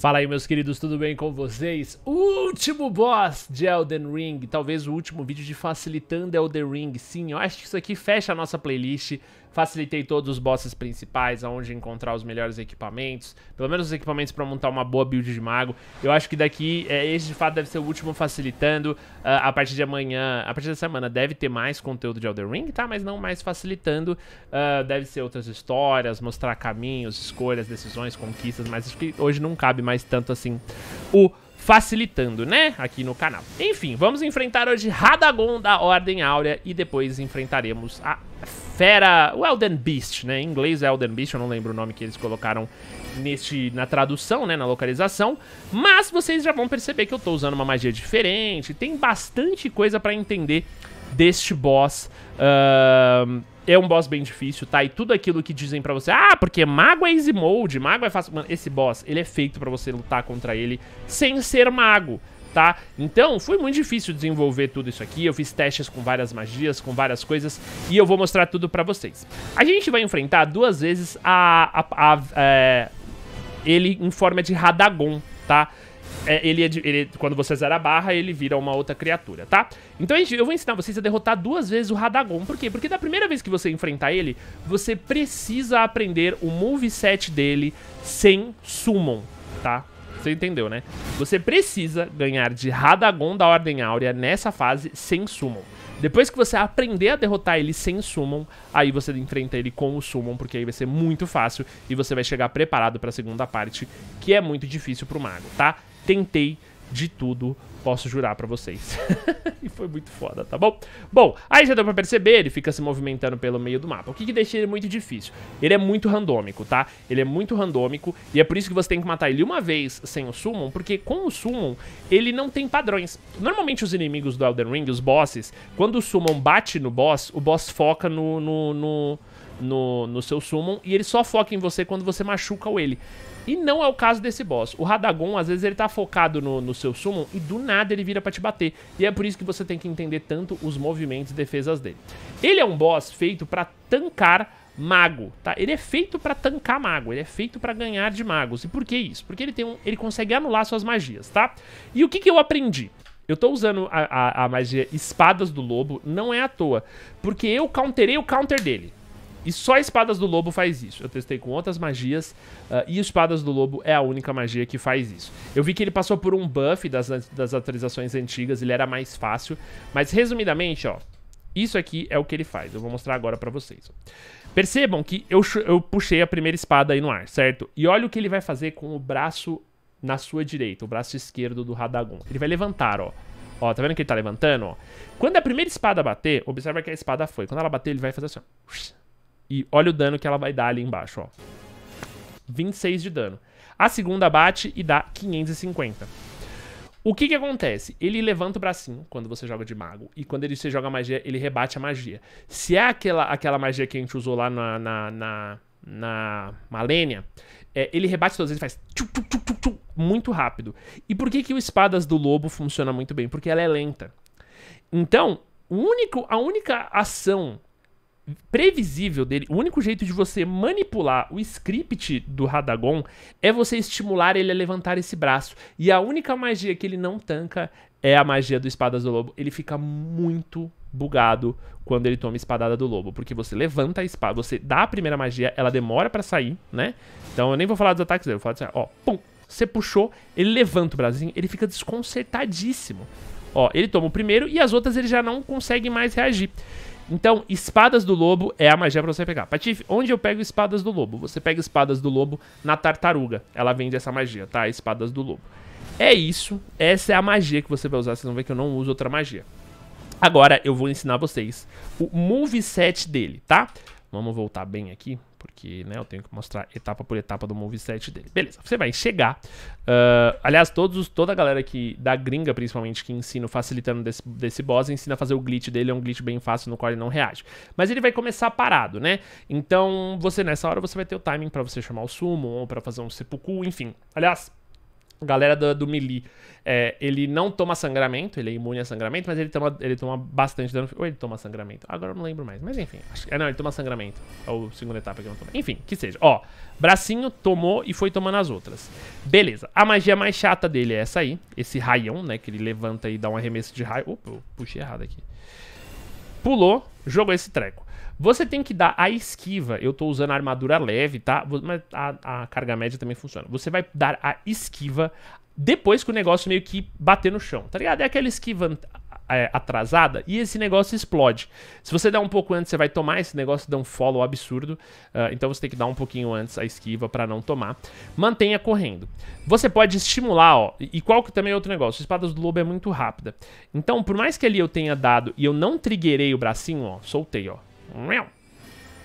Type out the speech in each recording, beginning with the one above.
Fala aí, meus queridos, tudo bem com vocês? O último boss de Elden Ring, talvez o último vídeo de facilitando Elden Ring. Sim, eu acho que isso aqui fecha a nossa playlist. Facilitei todos os bosses principais, aonde encontrar os melhores equipamentos. Pelo menos os equipamentos para montar uma boa build de mago. Eu acho que daqui, é, esse de fato deve ser o último facilitando. Uh, a partir de amanhã, a partir da semana, deve ter mais conteúdo de Elder Ring, tá? Mas não mais facilitando. Uh, deve ser outras histórias, mostrar caminhos, escolhas, decisões, conquistas. Mas acho que hoje não cabe mais tanto assim o facilitando, né, aqui no canal. Enfim, vamos enfrentar hoje Radagon da Ordem Áurea e depois enfrentaremos a fera, o Elden Beast, né, em inglês é Elden Beast, eu não lembro o nome que eles colocaram neste, na tradução, né, na localização, mas vocês já vão perceber que eu tô usando uma magia diferente, tem bastante coisa pra entender deste boss, uh, é um boss bem difícil, tá? E tudo aquilo que dizem pra você, ah, porque mago é easy mode, mago é fácil. Mano, esse boss, ele é feito pra você lutar contra ele sem ser mago tá? Então, foi muito difícil desenvolver tudo isso aqui, eu fiz testes com várias magias, com várias coisas, e eu vou mostrar tudo pra vocês. A gente vai enfrentar duas vezes a, a, a, a é, ele em forma de Radagon, tá? é, ele, é ele, quando você zera a barra, ele vira uma outra criatura, tá? Então, gente, eu vou ensinar vocês a derrotar duas vezes o Radagon. Por quê? Porque da primeira vez que você enfrentar ele, você precisa aprender o moveset dele sem summon, tá? Você entendeu, né? Você precisa ganhar de Radagon da Ordem Áurea nessa fase sem summon. Depois que você aprender a derrotar ele sem summon, aí você enfrenta ele com o summon, porque aí vai ser muito fácil e você vai chegar preparado para a segunda parte, que é muito difícil pro mago, tá? tentei de tudo, posso jurar para vocês. e foi muito foda, tá bom? Bom, aí já deu pra perceber, ele fica se movimentando pelo meio do mapa. O que, que deixa ele muito difícil? Ele é muito randômico, tá? Ele é muito randômico, e é por isso que você tem que matar ele uma vez sem o Summon, porque com o Summon, ele não tem padrões. Normalmente os inimigos do Elden Ring, os bosses, quando o Summon bate no boss, o boss foca no... no, no... No, no, seu summon e ele só foca em você quando você machuca o ele. E não é o caso desse boss. O Radagon, às vezes, ele tá focado no, no seu summon e do nada ele vira pra te bater. E é por isso que você tem que entender tanto os movimentos e defesas dele. Ele é um boss feito pra tancar mago, tá? Ele é feito pra tancar mago, ele é feito pra ganhar de magos. E por que isso? Porque ele, tem um, ele consegue anular suas magias, tá? E o que, que eu aprendi? Eu tô usando a, a, a magia Espadas do Lobo, não é à toa, porque eu counterei o counter dele. E só Espadas do Lobo faz isso. Eu testei com outras magias uh, e Espadas do Lobo é a única magia que faz isso. Eu vi que ele passou por um buff das, das atualizações antigas, ele era mais fácil. Mas resumidamente, ó, isso aqui é o que ele faz. Eu vou mostrar agora pra vocês. Percebam que eu, eu puxei a primeira espada aí no ar, certo? E olha o que ele vai fazer com o braço na sua direita, o braço esquerdo do Radagon. Ele vai levantar, ó. Ó, tá vendo que ele tá levantando, ó? Quando a primeira espada bater, observa que a espada foi. Quando ela bater, ele vai fazer assim, ó. E olha o dano que ela vai dar ali embaixo, ó. 26 de dano. A segunda bate e dá 550. O que que acontece? Ele levanta o bracinho quando você joga de mago. E quando ele, você joga magia, ele rebate a magia. Se é aquela, aquela magia que a gente usou lá na, na, na, na Malenia, é, ele rebate todas, ele faz tchum, tchum, tchum, muito rápido. E por que que o Espadas do Lobo funciona muito bem? Porque ela é lenta. Então, o único, a única ação previsível dele, o único jeito de você manipular o script do Radagon é você estimular ele a levantar esse braço. E a única magia que ele não tanca é a magia do Espadas do Lobo. Ele fica muito bugado quando ele toma espadada do lobo, porque você levanta a espada, você dá a primeira magia, ela demora para sair, né? Então eu nem vou falar dos ataques dele, eu vou falar assim, ó, pum, você puxou, ele levanta o bracinho, ele fica desconcertadíssimo. Ó, ele toma o primeiro e as outras ele já não consegue mais reagir. Então, espadas do lobo é a magia pra você pegar. Patife, onde eu pego espadas do lobo? Você pega espadas do lobo na tartaruga. Ela vende essa magia, tá? Espadas do lobo. É isso. Essa é a magia que você vai usar. Vocês vão ver que eu não uso outra magia. Agora eu vou ensinar vocês o moveset dele, tá? Vamos voltar bem aqui. Porque, né, eu tenho que mostrar etapa por etapa do moveset dele. Beleza, você vai chegar. Uh, aliás, todos, toda a galera que, da gringa, principalmente, que ensina facilitando desse, desse boss, ensina a fazer o glitch dele. É um glitch bem fácil no qual ele não reage. Mas ele vai começar parado, né? Então, você nessa hora, você vai ter o timing para você chamar o sumo ou para fazer um seppuku, enfim. Aliás, galera do, do melee, é, ele não toma sangramento, ele é imune a sangramento, mas ele toma, ele toma bastante dano. Ou ele toma sangramento? Agora eu não lembro mais, mas enfim. Acho, é, não, ele toma sangramento. É a segunda etapa que eu não tomei. Enfim, que seja. Ó, bracinho tomou e foi tomando as outras. Beleza. A magia mais chata dele é essa aí. Esse raião, né, que ele levanta e dá um arremesso de raio. Opa, eu puxei errado aqui. Pulou, jogou esse treco. Você tem que dar a esquiva. Eu tô usando a armadura leve, tá? Mas a, a carga média também funciona. Você vai dar a esquiva depois que o negócio meio que bater no chão, tá ligado? É aquela esquiva é, atrasada e esse negócio explode. Se você der um pouco antes, você vai tomar esse negócio, dá um follow absurdo. Uh, então você tem que dar um pouquinho antes a esquiva para não tomar. Mantenha correndo. Você pode estimular, ó. E qual que também é outro negócio? Espadas do lobo é muito rápida. Então, por mais que ali eu tenha dado e eu não trigueirei o bracinho, ó, soltei, ó.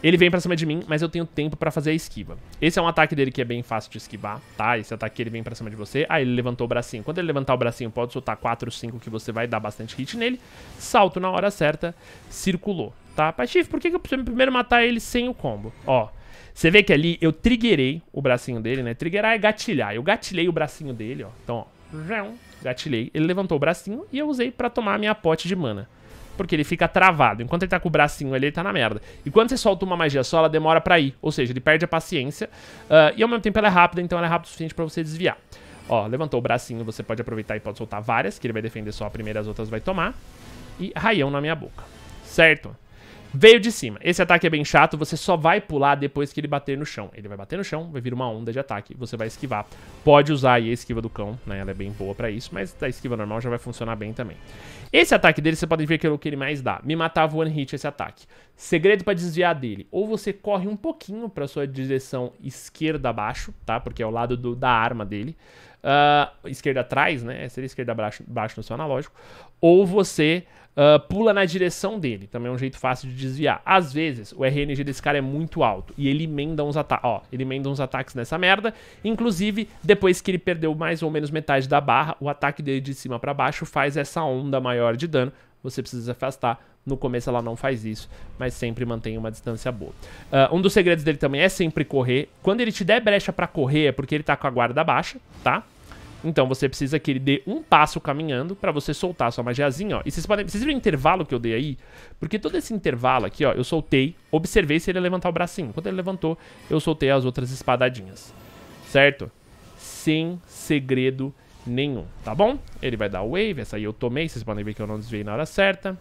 Ele vem pra cima de mim, mas eu tenho tempo pra fazer a esquiva. Esse é um ataque dele que é bem fácil de esquivar, tá? Esse ataque ele vem pra cima de você. Ah, ele levantou o bracinho. Quando ele levantar o bracinho, pode soltar 4, 5, que você vai dar bastante hit nele. Salto na hora certa, circulou, tá? Mas, chif por que, que eu preciso primeiro matar ele sem o combo? Ó, você vê que ali eu triggerei o bracinho dele, né? Triggerar é gatilhar. Eu gatilhei o bracinho dele, ó. Então, ó. Gatilhei. Ele levantou o bracinho e eu usei pra tomar a minha pote de mana porque ele fica travado. Enquanto ele tá com o bracinho ali, ele tá na merda. E quando você solta uma magia só, ela demora pra ir, ou seja, ele perde a paciência, uh, e ao mesmo tempo ela é rápida, então ela é rápida o suficiente pra você desviar. Ó, levantou o bracinho, você pode aproveitar e pode soltar várias, que ele vai defender só a primeira, as outras vai tomar. E raião na minha boca. Certo? Veio de cima. Esse ataque é bem chato, você só vai pular depois que ele bater no chão. Ele vai bater no chão, vai vir uma onda de ataque, você vai esquivar. Pode usar aí a esquiva do cão, né? Ela é bem boa pra isso, mas a esquiva normal já vai funcionar bem também. Esse ataque dele, você pode ver que é o que ele mais dá. Me matava one hit esse ataque. Segredo pra desviar dele. Ou você corre um pouquinho pra sua direção esquerda abaixo, tá? Porque é o lado do, da arma dele. Uh, esquerda atrás, né? Seria esquerda abaixo, abaixo no seu analógico. Ou você uh, pula na direção dele. Também é um jeito fácil de desviar. Às vezes, o RNG desse cara é muito alto e ele emenda uns ataques. Ó, ele emenda uns ataques nessa merda. Inclusive, depois que ele perdeu mais ou menos metade da barra, o ataque dele de cima para baixo faz essa onda maior de dano. Você precisa se afastar, no começo ela não faz isso, mas sempre mantém uma distância boa. Uh, um dos segredos dele também é sempre correr. Quando ele te der brecha para correr, é porque ele tá com a guarda baixa, tá? Então você precisa que ele dê um passo caminhando para você soltar sua magiazinha, ó. E vocês podem... Vocês viram o intervalo que eu dei aí? Porque todo esse intervalo aqui, ó, eu soltei, observei se ele levantar o bracinho. Quando ele levantou, eu soltei as outras espadadinhas. Certo? Sem segredo nenhum, tá bom? Ele vai dar wave, essa aí eu tomei, vocês podem ver que eu não desviei na hora certa.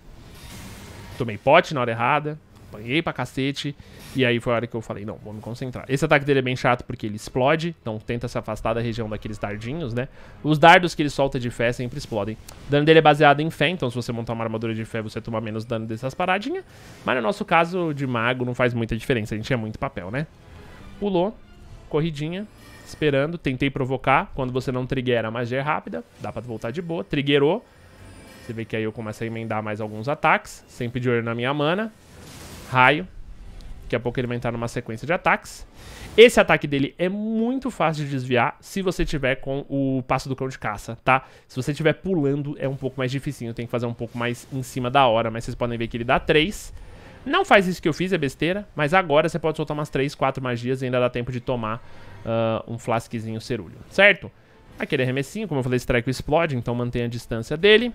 Tomei pote na hora errada apanhei pra cacete. E aí foi a hora que eu falei, não, vou me concentrar. Esse ataque dele é bem chato porque ele explode, então tenta se afastar da região daqueles dardinhos, né? Os dardos que ele solta de fé sempre explodem. O dano dele é baseado em fé, então se você montar uma armadura de fé, você toma menos dano dessas paradinhas. Mas no nosso caso, de mago, não faz muita diferença, a gente é muito papel, né? Pulou, corridinha, esperando, tentei provocar. Quando você não trigueira, a magia é rápida, dá pra voltar de boa. Triggerou. você vê que aí eu começo a emendar mais alguns ataques, sempre de olho na minha mana raio. Daqui a pouco ele vai entrar numa sequência de ataques. Esse ataque dele é muito fácil de desviar se você tiver com o passo do cão de caça, tá? Se você tiver pulando, é um pouco mais dificinho. Tem que fazer um pouco mais em cima da hora, mas vocês podem ver que ele dá 3. Não faz isso que eu fiz, é besteira. Mas agora você pode soltar umas 3, 4 magias e ainda dá tempo de tomar uh, um flasquezinho cerulho, certo? Aquele arremessinho, como eu falei, strike explode, então mantenha a distância dele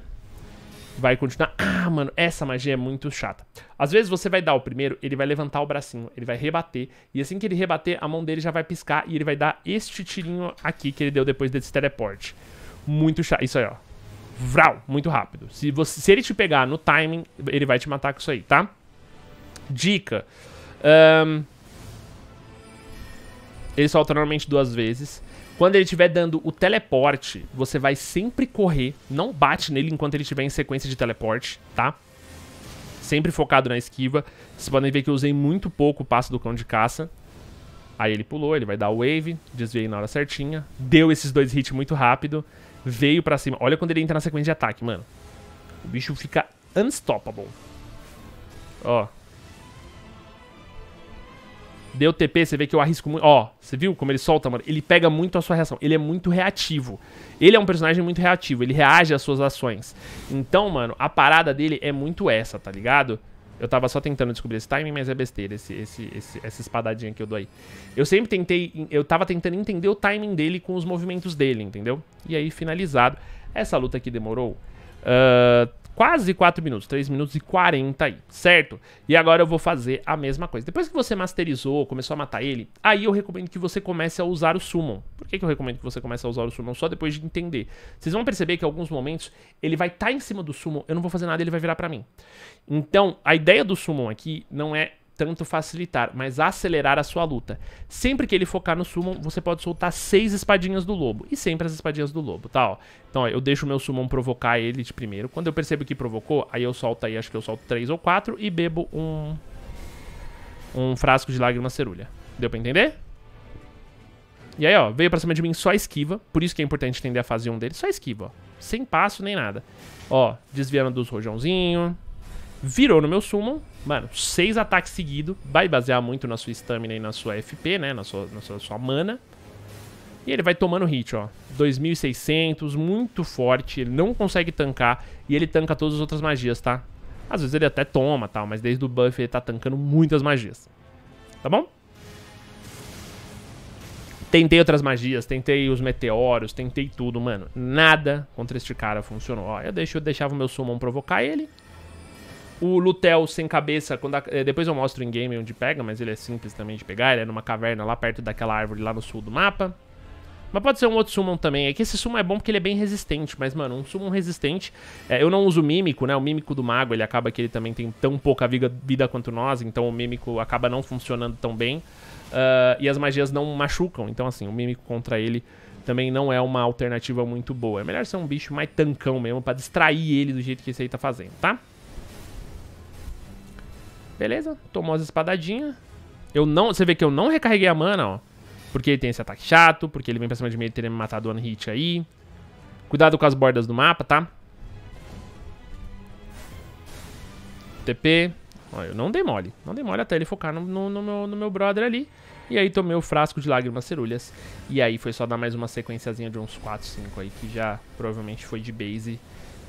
vai continuar. Ah, mano, essa magia é muito chata. Às vezes você vai dar o primeiro, ele vai levantar o bracinho, ele vai rebater, e assim que ele rebater, a mão dele já vai piscar e ele vai dar este tirinho aqui que ele deu depois desse teleporte. Muito chato. Isso aí, ó. Vral, muito rápido. Se, você, se ele te pegar no timing, ele vai te matar com isso aí, tá? Dica. Um... Ele solta normalmente duas vezes. Quando ele estiver dando o teleporte, você vai sempre correr. Não bate nele enquanto ele estiver em sequência de teleporte, tá? Sempre focado na esquiva. Vocês podem ver que eu usei muito pouco o passo do cão de caça. Aí ele pulou, ele vai dar o wave, desviei na hora certinha. Deu esses dois hits muito rápido. Veio pra cima. Olha quando ele entra na sequência de ataque, mano. O bicho fica unstoppable. Ó, Deu TP, você vê que eu arrisco muito. Ó, você viu como ele solta, mano? Ele pega muito a sua reação. Ele é muito reativo. Ele é um personagem muito reativo. Ele reage às suas ações. Então, mano, a parada dele é muito essa, tá ligado? Eu tava só tentando descobrir esse timing, mas é besteira esse, esse, esse, essa espadadinha que eu dou aí. Eu sempre tentei... Eu tava tentando entender o timing dele com os movimentos dele, entendeu? E aí, finalizado. Essa luta aqui demorou... Uh, quase 4 minutos, 3 minutos e 40 aí, certo? E agora eu vou fazer a mesma coisa. Depois que você masterizou, começou a matar ele, aí eu recomendo que você comece a usar o summon. Por que, que eu recomendo que você comece a usar o summon? Só depois de entender. Vocês vão perceber que em alguns momentos ele vai estar tá em cima do summon, eu não vou fazer nada, ele vai virar pra mim. Então, a ideia do summon aqui não é tanto facilitar, mas acelerar a sua luta. Sempre que ele focar no summon, você pode soltar seis espadinhas do lobo. E sempre as espadinhas do lobo, tá? Ó. Então, ó, eu deixo o meu summon provocar ele de primeiro. Quando eu percebo que provocou, aí eu solto aí, acho que eu solto três ou quatro e bebo um... Um frasco de lágrima cerulha. Deu pra entender? E aí, ó, veio pra cima de mim só esquiva. Por isso que é importante entender a fase 1 dele. Só esquiva, ó. Sem passo, nem nada. Ó, desviando dos rojãozinhos. Virou no meu summon. Mano, seis ataques seguidos. Vai basear muito na sua stamina e na sua FP, né? Na sua, na sua, sua mana. E ele vai tomando hit, ó. 2600, muito forte. Ele não consegue tancar. E ele tanca todas as outras magias, tá? Às vezes ele até toma, tal. Mas desde o buff ele tá tancando muitas magias. Tá bom? Tentei outras magias, tentei os meteoros, tentei tudo, mano. Nada contra este cara funcionou. Ó, eu, deixo, eu deixava o meu summon provocar ele. O Lutel sem cabeça, quando a, eh, depois eu mostro em game onde pega, mas ele é simples também de pegar. Ele é numa caverna lá perto daquela árvore lá no sul do mapa. Mas pode ser um outro summon também. É que esse summon é bom porque ele é bem resistente. Mas, mano, um summon resistente... É, eu não uso o mímico, né? O mímico do mago, ele acaba que ele também tem tão pouca vida, vida quanto nós. Então o mímico acaba não funcionando tão bem. Uh, e as magias não machucam. Então, assim, o mímico contra ele também não é uma alternativa muito boa. É melhor ser um bicho mais tancão mesmo pra distrair ele do jeito que esse aí tá fazendo, tá? Beleza, tomou as espadadinhas. Eu não, você vê que eu não recarreguei a mana, ó. Porque ele tem esse ataque chato, porque ele vem pra cima de mim e teria me matado one hit aí. Cuidado com as bordas do mapa, tá? TP. Ó, eu não dei mole. Não dei mole até ele focar no, no, no, meu, no meu brother ali. E aí tomei o frasco de lágrimas cerulhas. E aí foi só dar mais uma sequenciazinha de uns 4, 5 aí, que já provavelmente foi de base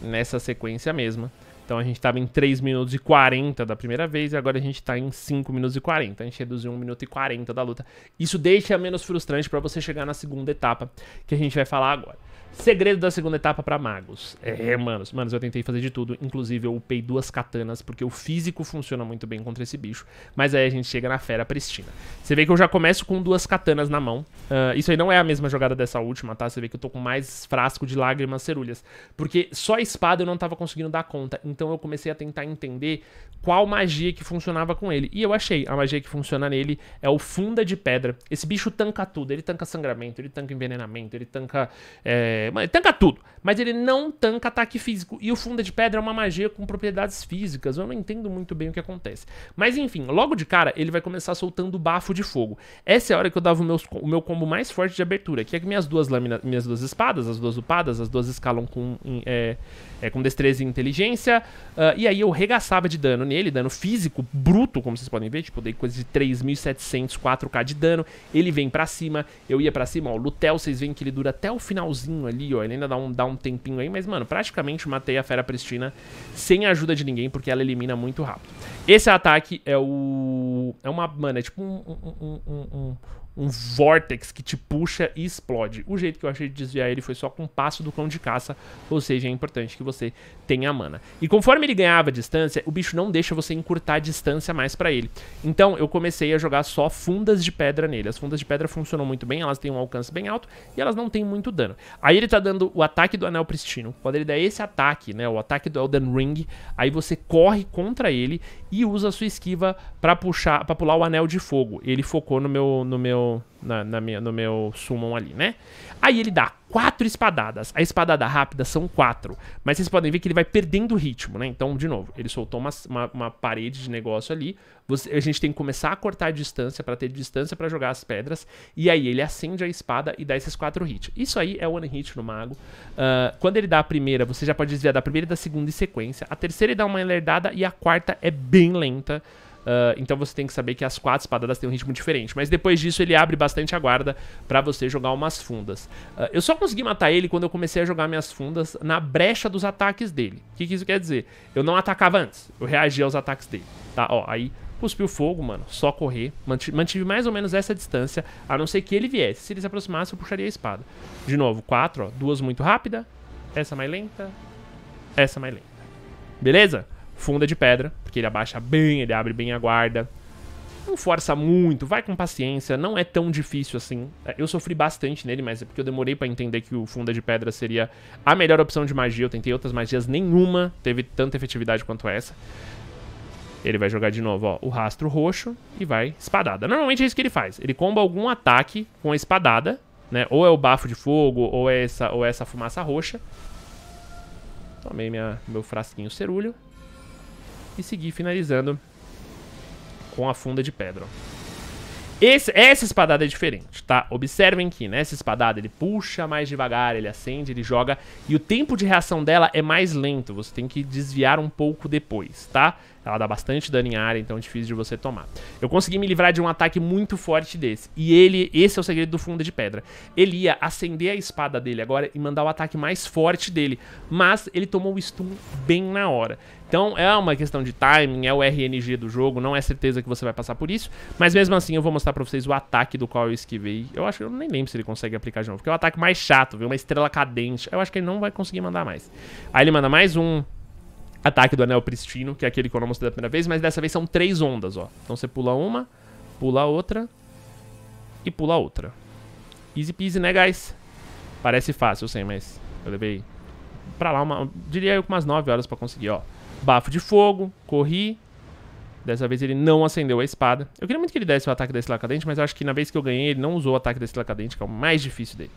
nessa sequência mesma. Então a gente estava em 3 minutos e 40 da primeira vez e agora a gente está em 5 minutos e 40. A gente reduziu 1 minuto e 40 da luta. Isso deixa menos frustrante para você chegar na segunda etapa, que a gente vai falar agora. Segredo da segunda etapa para magos. É, manos, manos, eu tentei fazer de tudo. Inclusive, eu upei duas katanas, porque o físico funciona muito bem contra esse bicho. Mas aí a gente chega na fera pristina. Você vê que eu já começo com duas katanas na mão. Uh, isso aí não é a mesma jogada dessa última, tá? Você vê que eu tô com mais frasco de lágrimas cerulhas. Porque só espada eu não tava conseguindo dar conta. Então eu comecei a tentar entender qual magia que funcionava com ele. E eu achei, a magia que funciona nele é o funda de pedra. Esse bicho tanca tudo. Ele tanca sangramento, ele tanca envenenamento, ele tanca... É ele é, tanca tudo. Mas ele não tanca ataque físico. E o Funda de Pedra é uma magia com propriedades físicas. Eu não entendo muito bem o que acontece. Mas enfim, logo de cara, ele vai começar soltando bafo de fogo. Essa é a hora que eu dava o meu, o meu combo mais forte de abertura, que é que minhas duas lâminas, minhas duas espadas, as duas upadas, as duas escalam com, em, é, é, com destreza e inteligência. Uh, e aí eu regaçava de dano nele, dano físico, bruto, como vocês podem ver. Tipo, dei coisa de 3.700, 4k de dano. Ele vem para cima, eu ia para cima, ó. O Lutel, vocês veem que ele dura até o finalzinho ali, ó. Ele ainda dá um, dá um tempinho aí, mas, mano, praticamente matei a Fera Pristina sem a ajuda de ninguém, porque ela elimina muito rápido. Esse ataque é o... É uma, mano, é tipo um, um, um, um um vortex que te puxa e explode. O jeito que eu achei de desviar ele foi só com o passo do cão de caça, ou seja, é importante que você tenha mana. E conforme ele ganhava distância, o bicho não deixa você encurtar a distância mais pra ele. Então eu comecei a jogar só fundas de pedra nele. As fundas de pedra funcionam muito bem, elas têm um alcance bem alto e elas não têm muito dano. Aí ele tá dando o ataque do anel pristino. Quando ele der esse ataque, né, o ataque do Elden Ring, aí você corre contra ele e usa a sua esquiva pra, puxar, para pular o anel de fogo. Ele focou no meu... No meu na, na minha, no meu summon ali, né? Aí ele dá quatro espadadas. A espadada rápida são quatro. Mas vocês podem ver que ele vai perdendo o ritmo, né? Então, de novo, ele soltou uma, uma, uma parede de negócio ali. Você, a gente tem que começar a cortar a distância para ter distância para jogar as pedras. E aí ele acende a espada e dá esses quatro hits. Isso aí é one hit no mago. Uh, quando ele dá a primeira, você já pode desviar da primeira e da segunda em sequência. A terceira ele dá uma lerdada e a quarta é bem lenta. Uh, então você tem que saber que as quatro espadadas têm um ritmo diferente. Mas depois disso ele abre bastante a guarda pra você jogar umas fundas. Uh, eu só consegui matar ele quando eu comecei a jogar minhas fundas na brecha dos ataques dele. O que, que isso quer dizer? Eu não atacava antes, eu reagia aos ataques dele. Tá, ó, aí cuspiu fogo, mano, só correr. Mantive, mais ou menos essa distância, a não ser que ele viesse. Se ele se aproximasse, eu puxaria a espada. De novo, quatro, ó, duas muito rápida, essa mais lenta, essa mais lenta. Beleza? funda de pedra, porque ele abaixa bem, ele abre bem a guarda. Não força muito, vai com paciência, não é tão difícil assim. É, eu sofri bastante nele, mas é porque eu demorei para entender que o funda de pedra seria a melhor opção de magia. Eu tentei outras magias, nenhuma teve tanta efetividade quanto essa. Ele vai jogar de novo, ó, o rastro roxo e vai espadada. Normalmente é isso que ele faz. Ele comba algum ataque com a espadada, né? Ou é o bafo de fogo, ou é essa, ou é essa fumaça roxa. Tomei minha, meu frasquinho cerulho e seguir finalizando com a funda de pedra. Esse, essa espadada é diferente, tá? Observem que nessa né, espadada ele puxa mais devagar, ele acende, ele joga. E o tempo de reação dela é mais lento, você tem que desviar um pouco depois, tá? Ela dá bastante dano em área, então é difícil de você tomar. Eu consegui me livrar de um ataque muito forte desse. E ele, esse é o segredo do fundo de pedra. Ele ia acender a espada dele agora e mandar o ataque mais forte dele. Mas ele tomou o stun bem na hora. Então é uma questão de timing, é o RNG do jogo, não é certeza que você vai passar por isso. Mas mesmo assim eu vou mostrar pra vocês o ataque do qual eu esquivei. Eu acho que eu nem lembro se ele consegue aplicar de novo, porque é o ataque mais chato, viu? Uma estrela cadente. Eu acho que ele não vai conseguir mandar mais. Aí ele manda mais um ataque do anel pristino, que é aquele que eu não mostrei da primeira vez, mas dessa vez são três ondas, ó. Então você pula uma, pula outra e pula outra. Easy peasy, né, guys? Parece fácil, eu sei, mas eu levei pra lá, uma, diria eu, umas 9 horas pra conseguir, ó. Bafo de fogo, corri. Dessa vez ele não acendeu a espada. Eu queria muito que ele desse o ataque desse lacadente, mas acho que na vez que eu ganhei ele não usou o ataque desse lacadente, que é o mais difícil dele.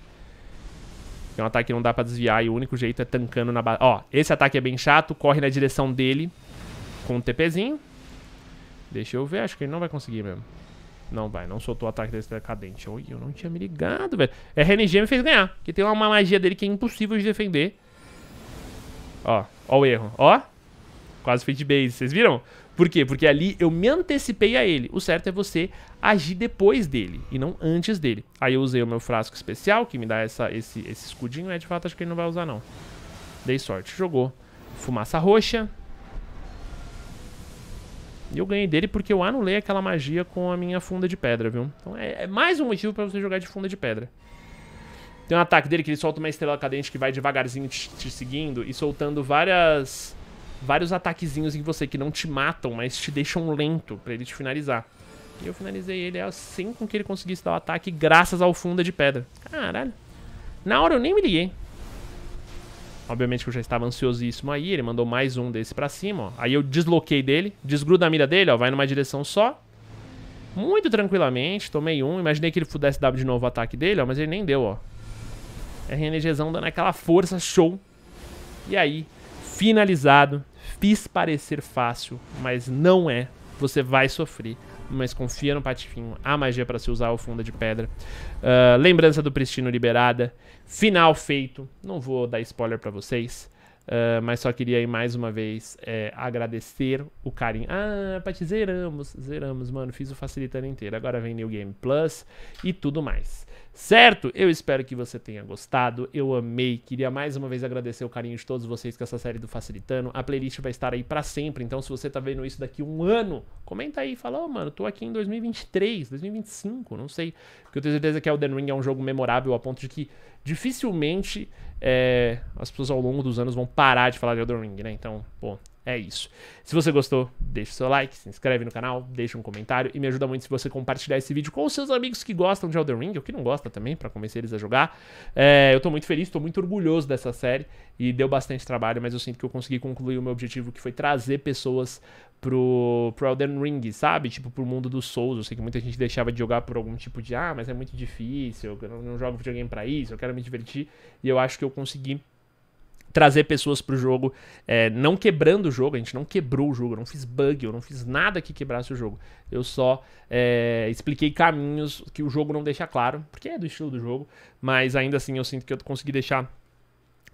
É um ataque que não dá pra desviar e o único jeito é tancando na base. Ó, esse ataque é bem chato, corre na direção dele com o um TPzinho. Deixa eu ver, acho que ele não vai conseguir mesmo. Não vai, não soltou o ataque desse decadente. Oi, eu não tinha me ligado, velho. É, RNG me fez ganhar, que tem uma magia dele que é impossível de defender. Ó, ó o erro. Ó, Quase fade base, vocês viram? Por quê? Porque ali eu me antecipei a ele. O certo é você agir depois dele e não antes dele. Aí eu usei o meu frasco especial, que me dá essa, esse, esse escudinho. É, de fato, acho que ele não vai usar, não. Dei sorte. Jogou. Fumaça roxa. E eu ganhei dele porque eu anulei aquela magia com a minha funda de pedra, viu? Então é, é mais um motivo pra você jogar de funda de pedra. Tem um ataque dele que ele solta uma estrela cadente que vai devagarzinho te, te seguindo e soltando várias vários ataquezinhos em você que não te matam, mas te deixam lento pra ele te finalizar. E eu finalizei ele assim com que ele conseguisse dar o ataque graças ao funda de pedra. Caralho. Na hora eu nem me liguei. Obviamente que eu já estava ansiosíssimo aí, ele mandou mais um desse pra cima, ó. Aí eu desloquei dele, desgruda a mira dele, ó, vai numa direção só. Muito tranquilamente, tomei um, imaginei que ele pudesse dar de novo o ataque dele, ó, mas ele nem deu, ó. RNGzão dando aquela força, show. E aí, finalizado Fiz parecer fácil, mas não é. Você vai sofrer. Mas confia no Patifinho. A magia para se usar o funda de pedra. Uh, lembrança do Pristino liberada. Final feito. Não vou dar spoiler para vocês. Uh, mas só queria aí mais uma vez é, agradecer o carinho. Ah, Pati, zeramos, zeramos, mano. Fiz o facilitando inteiro. Agora vem New Game Plus e tudo mais. Certo? Eu espero que você tenha gostado. Eu amei. Queria mais uma vez agradecer o carinho de todos vocês com essa série do Facilitando. A playlist vai estar aí para sempre. Então, se você tá vendo isso daqui um ano, comenta aí. Fala, oh, mano, tô aqui em 2023, 2025, não sei. Porque eu tenho certeza que Elden Ring é um jogo memorável a ponto de que dificilmente é, as pessoas ao longo dos anos vão parar de falar de Elden Ring, né? Então, pô, é isso. Se você gostou, deixa o seu like, se inscreve no canal, deixa um comentário e me ajuda muito se você compartilhar esse vídeo com os seus amigos que gostam de Elden Ring ou que não gostam também, para convencer eles a jogar. É, eu tô muito feliz, tô muito orgulhoso dessa série e deu bastante trabalho, mas eu sinto que eu consegui concluir o meu objetivo, que foi trazer pessoas pro, pro Elden Ring, sabe? Tipo, pro mundo dos Souls. Eu sei que muita gente deixava de jogar por algum tipo de, ah, mas é muito difícil, eu não, não jogo videogame pra isso, eu quero me divertir. E eu acho que eu consegui trazer pessoas pro jogo, é, não quebrando o jogo, a gente não quebrou o jogo, eu não fiz bug, eu não fiz nada que quebrasse o jogo. Eu só é, expliquei caminhos que o jogo não deixa claro, porque é do estilo do jogo, mas ainda assim eu sinto que eu consegui deixar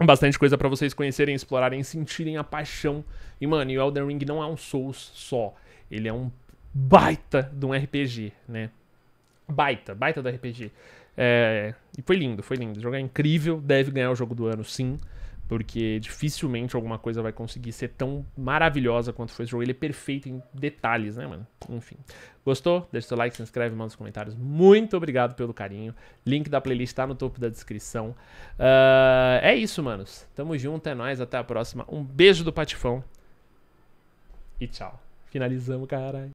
bastante coisa para vocês conhecerem, explorarem, sentirem a paixão. E mano, o Elden Ring não é um Souls só, ele é um baita de um RPG, né? Baita, baita do RPG. É, e foi lindo, foi lindo. O jogo é incrível, deve ganhar o jogo do ano, sim. Porque dificilmente alguma coisa vai conseguir ser tão maravilhosa quanto foi esse jogo. Ele é perfeito em detalhes, né, mano? Enfim. Gostou? Deixa seu like, se inscreve, manda os comentários. Muito obrigado pelo carinho. Link da playlist tá no topo da descrição. Uh, é isso, manos. Tamo junto, é nóis. Até a próxima. Um beijo do Patifão. E tchau. Finalizamos, caralho.